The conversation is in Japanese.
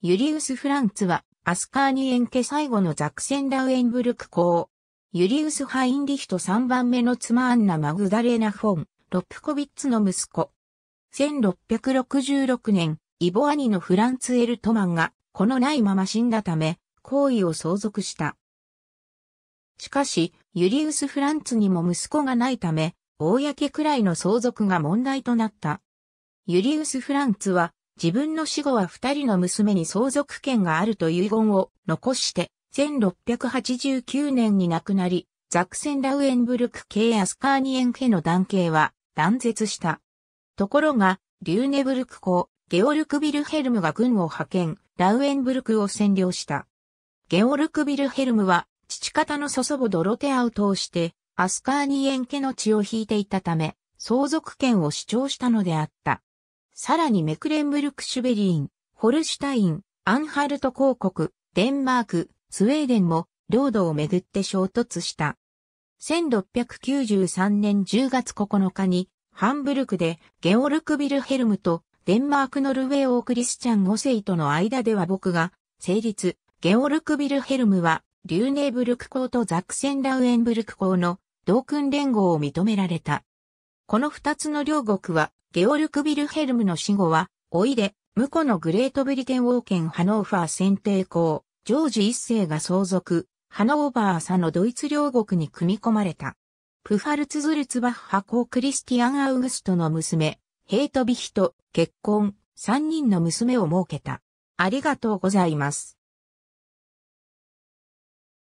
ユリウス・フランツは、アスカーニエンケ最後のザクセンラウエンブルク公。ユリウス・ハインリヒト3番目の妻アンナ・マグダレナ・フォン、ロップコビッツの息子。1666年、イボアニのフランツ・エルトマンが、このないまま死んだため、行為を相続した。しかし、ユリウス・フランツにも息子がないため、公くらいの相続が問題となった。ユリウス・フランツは、自分の死後は二人の娘に相続権があると遺言を残して、1689年に亡くなり、ザクセンラウエンブルク系アスカーニエン家の男系は断絶した。ところが、リューネブルク公、ゲオルクビルヘルムが軍を派遣、ラウエンブルクを占領した。ゲオルクビルヘルムは、父方の祖祖母ドロテアを通して、アスカーニエン家の血を引いていたため、相続権を主張したのであった。さらにメクレンブルクシュベリーン、ホルシュタイン、アンハルト公国、デンマーク、スウェーデンも領土をめぐって衝突した。1693年10月9日にハンブルクでゲオルク・ビルヘルムとデンマーク・ノルウェー王クリスチャン・5世との間では僕が成立。ゲオルク・ビルヘルムはリューネーブルク公とザクセンラウエンブルク公の同訓連合を認められた。この二つの両国はゲオルク・ビルヘルムの死後は、おいで、婿のグレートブリテン王権ハノーファー選定校、ジョージ一世が相続、ハノーバー佐のドイツ両国に組み込まれた。プファルツズルツバッハ公クリスティアン・アウグストの娘、ヘイトビヒト、結婚、三人の娘を設けた。ありがとうございます。